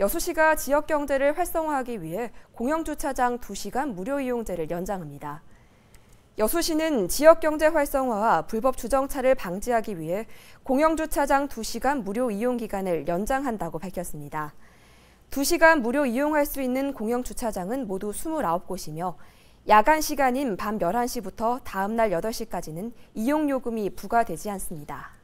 여수시가 지역 경제를 활성화하기 위해 공영주차장 2시간 무료 이용제를 연장합니다. 여수시는 지역 경제 활성화와 불법 주정차를 방지하기 위해 공영주차장 2시간 무료 이용 기간을 연장한다고 밝혔습니다. 2시간 무료 이용할 수 있는 공영주차장은 모두 29곳이며 야간 시간인 밤 11시부터 다음날 8시까지는 이용요금이 부과되지 않습니다.